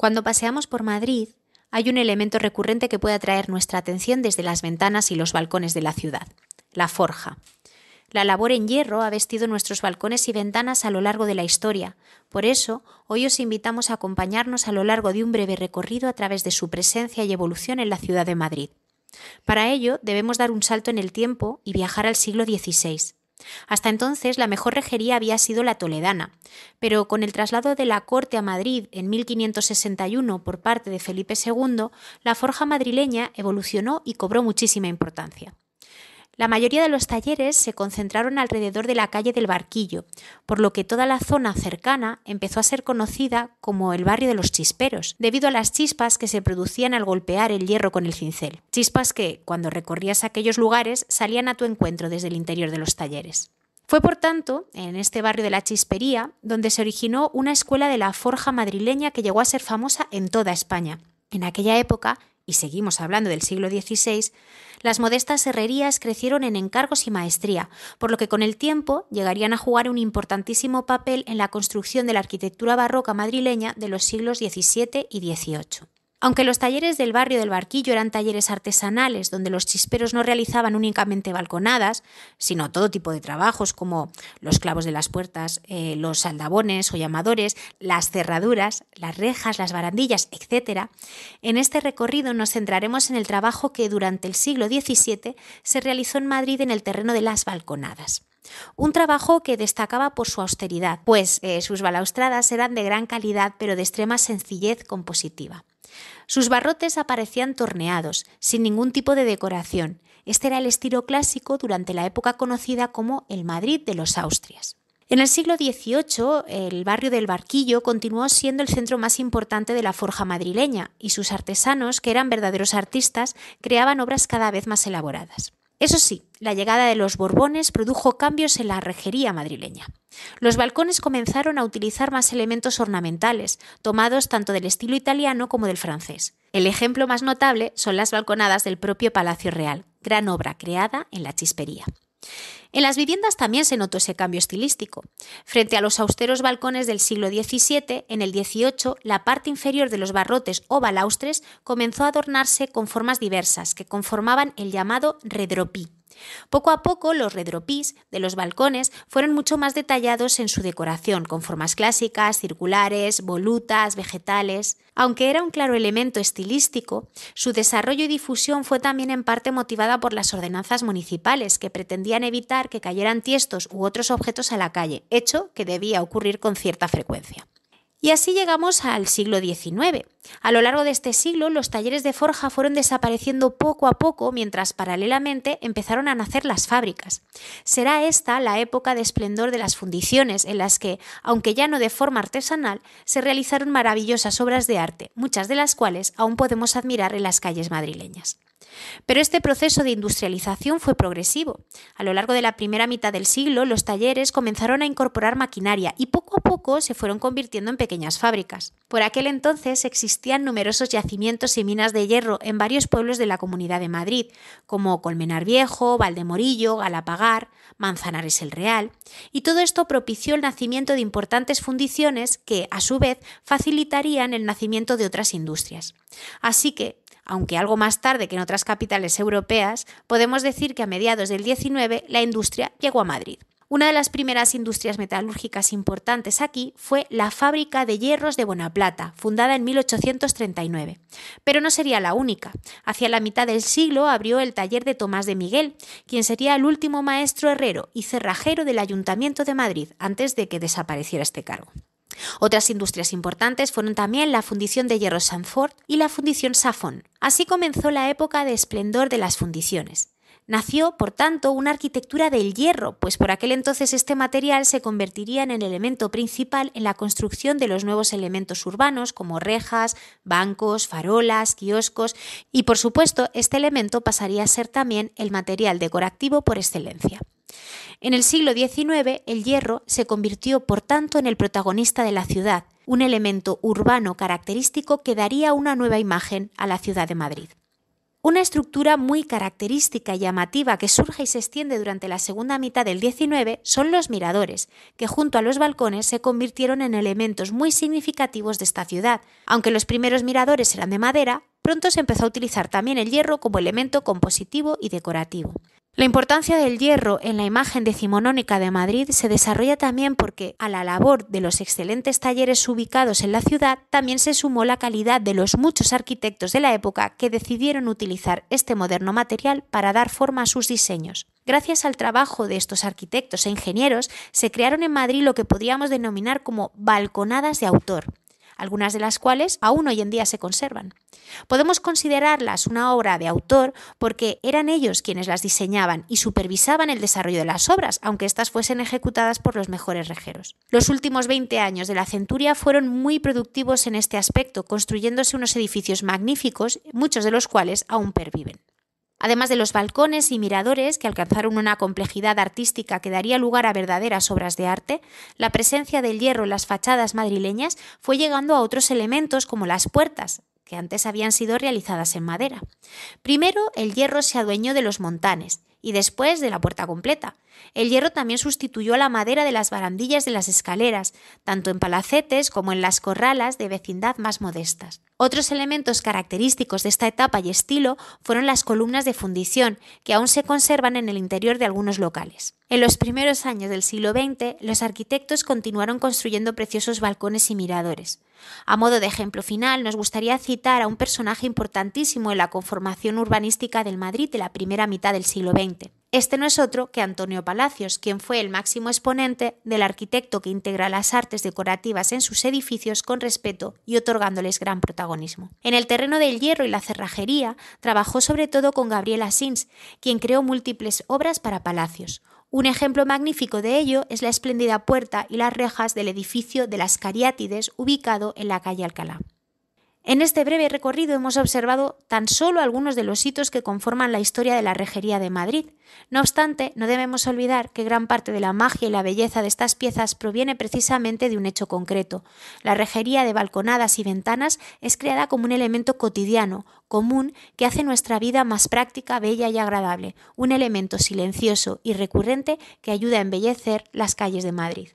Cuando paseamos por Madrid, hay un elemento recurrente que puede atraer nuestra atención desde las ventanas y los balcones de la ciudad, la forja. La labor en hierro ha vestido nuestros balcones y ventanas a lo largo de la historia. Por eso, hoy os invitamos a acompañarnos a lo largo de un breve recorrido a través de su presencia y evolución en la ciudad de Madrid. Para ello, debemos dar un salto en el tiempo y viajar al siglo XVI. Hasta entonces la mejor rejería había sido la toledana, pero con el traslado de la corte a Madrid en 1561 por parte de Felipe II, la forja madrileña evolucionó y cobró muchísima importancia. La mayoría de los talleres se concentraron alrededor de la calle del Barquillo, por lo que toda la zona cercana empezó a ser conocida como el barrio de los chisperos, debido a las chispas que se producían al golpear el hierro con el cincel. Chispas que, cuando recorrías aquellos lugares, salían a tu encuentro desde el interior de los talleres. Fue, por tanto, en este barrio de la Chispería donde se originó una escuela de la forja madrileña que llegó a ser famosa en toda España. En aquella época, y seguimos hablando del siglo XVI, las modestas herrerías crecieron en encargos y maestría, por lo que con el tiempo llegarían a jugar un importantísimo papel en la construcción de la arquitectura barroca madrileña de los siglos XVII y XVIII. Aunque los talleres del barrio del Barquillo eran talleres artesanales, donde los chisperos no realizaban únicamente balconadas, sino todo tipo de trabajos como los clavos de las puertas, eh, los saldabones o llamadores, las cerraduras, las rejas, las barandillas, etc., en este recorrido nos centraremos en el trabajo que durante el siglo XVII se realizó en Madrid en el terreno de las balconadas. Un trabajo que destacaba por su austeridad, pues eh, sus balaustradas eran de gran calidad pero de extrema sencillez compositiva. Sus barrotes aparecían torneados, sin ningún tipo de decoración. Este era el estilo clásico durante la época conocida como el Madrid de los Austrias. En el siglo XVIII, el barrio del Barquillo continuó siendo el centro más importante de la forja madrileña y sus artesanos, que eran verdaderos artistas, creaban obras cada vez más elaboradas. Eso sí, la llegada de los Borbones produjo cambios en la rejería madrileña. Los balcones comenzaron a utilizar más elementos ornamentales, tomados tanto del estilo italiano como del francés. El ejemplo más notable son las balconadas del propio Palacio Real, gran obra creada en la chispería. En las viviendas también se notó ese cambio estilístico. Frente a los austeros balcones del siglo XVII, en el XVIII la parte inferior de los barrotes o balaustres comenzó a adornarse con formas diversas que conformaban el llamado redropí. Poco a poco los redropis de los balcones fueron mucho más detallados en su decoración, con formas clásicas, circulares, volutas, vegetales. Aunque era un claro elemento estilístico, su desarrollo y difusión fue también en parte motivada por las ordenanzas municipales, que pretendían evitar que cayeran tiestos u otros objetos a la calle, hecho que debía ocurrir con cierta frecuencia. Y así llegamos al siglo XIX. A lo largo de este siglo, los talleres de forja fueron desapareciendo poco a poco, mientras paralelamente empezaron a nacer las fábricas. Será esta la época de esplendor de las fundiciones, en las que, aunque ya no de forma artesanal, se realizaron maravillosas obras de arte, muchas de las cuales aún podemos admirar en las calles madrileñas. Pero este proceso de industrialización fue progresivo. A lo largo de la primera mitad del siglo, los talleres comenzaron a incorporar maquinaria y poco a poco se fueron convirtiendo en pequeñas fábricas. Por aquel entonces existían numerosos yacimientos y minas de hierro en varios pueblos de la Comunidad de Madrid, como Colmenar Viejo, Valdemorillo, Galapagar, Manzanares el Real, y todo esto propició el nacimiento de importantes fundiciones que, a su vez, facilitarían el nacimiento de otras industrias. Así que, aunque algo más tarde que en otras capitales europeas, podemos decir que a mediados del 19 la industria llegó a Madrid. Una de las primeras industrias metalúrgicas importantes aquí fue la fábrica de hierros de Bonaplata, fundada en 1839. Pero no sería la única. Hacia la mitad del siglo abrió el taller de Tomás de Miguel, quien sería el último maestro herrero y cerrajero del Ayuntamiento de Madrid antes de que desapareciera este cargo. Otras industrias importantes fueron también la fundición de hierro Sanford y la fundición Safon. Así comenzó la época de esplendor de las fundiciones. Nació, por tanto, una arquitectura del hierro, pues por aquel entonces este material se convertiría en el elemento principal en la construcción de los nuevos elementos urbanos como rejas, bancos, farolas, kioscos y, por supuesto, este elemento pasaría a ser también el material decorativo por excelencia. En el siglo XIX, el hierro se convirtió, por tanto, en el protagonista de la ciudad, un elemento urbano característico que daría una nueva imagen a la ciudad de Madrid. Una estructura muy característica y llamativa que surge y se extiende durante la segunda mitad del XIX son los miradores, que junto a los balcones se convirtieron en elementos muy significativos de esta ciudad. Aunque los primeros miradores eran de madera, pronto se empezó a utilizar también el hierro como elemento compositivo y decorativo. La importancia del hierro en la imagen decimonónica de Madrid se desarrolla también porque a la labor de los excelentes talleres ubicados en la ciudad también se sumó la calidad de los muchos arquitectos de la época que decidieron utilizar este moderno material para dar forma a sus diseños. Gracias al trabajo de estos arquitectos e ingenieros se crearon en Madrid lo que podríamos denominar como balconadas de autor algunas de las cuales aún hoy en día se conservan. Podemos considerarlas una obra de autor porque eran ellos quienes las diseñaban y supervisaban el desarrollo de las obras, aunque éstas fuesen ejecutadas por los mejores rejeros. Los últimos 20 años de la centuria fueron muy productivos en este aspecto, construyéndose unos edificios magníficos, muchos de los cuales aún perviven además de los balcones y miradores que alcanzaron una complejidad artística que daría lugar a verdaderas obras de arte, la presencia del hierro en las fachadas madrileñas fue llegando a otros elementos como las puertas, que antes habían sido realizadas en madera. Primero, el hierro se adueñó de los montanes, y después de la puerta completa. El hierro también sustituyó a la madera de las barandillas de las escaleras, tanto en palacetes como en las corralas de vecindad más modestas. Otros elementos característicos de esta etapa y estilo fueron las columnas de fundición, que aún se conservan en el interior de algunos locales. En los primeros años del siglo XX, los arquitectos continuaron construyendo preciosos balcones y miradores. A modo de ejemplo final, nos gustaría citar a un personaje importantísimo en la conformación urbanística del Madrid de la primera mitad del siglo XX. Este no es otro que Antonio Palacios, quien fue el máximo exponente del arquitecto que integra las artes decorativas en sus edificios con respeto y otorgándoles gran protagonismo. En el terreno del hierro y la cerrajería, trabajó sobre todo con Gabriela Sins, quien creó múltiples obras para palacios. Un ejemplo magnífico de ello es la espléndida puerta y las rejas del edificio de las Cariátides ubicado en la calle Alcalá. En este breve recorrido hemos observado tan solo algunos de los hitos que conforman la historia de la rejería de Madrid. No obstante, no debemos olvidar que gran parte de la magia y la belleza de estas piezas proviene precisamente de un hecho concreto. La rejería de balconadas y ventanas es creada como un elemento cotidiano, común, que hace nuestra vida más práctica, bella y agradable, un elemento silencioso y recurrente que ayuda a embellecer las calles de Madrid.